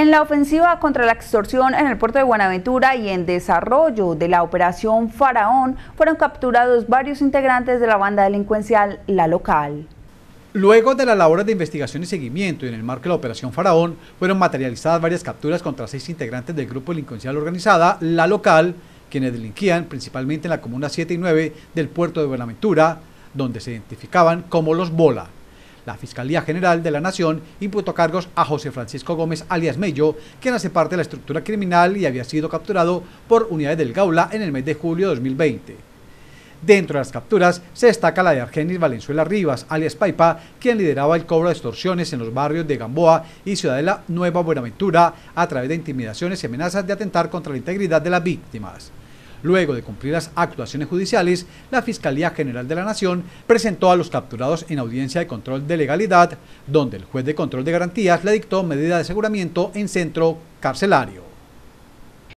En la ofensiva contra la extorsión en el puerto de Buenaventura y en desarrollo de la operación Faraón fueron capturados varios integrantes de la banda delincuencial La Local. Luego de las labores de investigación y seguimiento en el marco de la Operación Faraón, fueron materializadas varias capturas contra seis integrantes del grupo delincuencial organizada La Local, quienes delinquían principalmente en la comuna 7 y 9 del puerto de Buenaventura, donde se identificaban como los Bola. La Fiscalía General de la Nación imputó cargos a José Francisco Gómez, alias Mello, quien hace parte de la estructura criminal y había sido capturado por unidades del Gaula en el mes de julio de 2020. Dentro de las capturas se destaca la de Argenis Valenzuela Rivas, alias Paipa, quien lideraba el cobro de extorsiones en los barrios de Gamboa y Ciudadela Nueva Buenaventura a través de intimidaciones y amenazas de atentar contra la integridad de las víctimas. Luego de cumplir las actuaciones judiciales, la Fiscalía General de la Nación presentó a los capturados en audiencia de control de legalidad, donde el juez de control de garantías le dictó medida de aseguramiento en centro carcelario.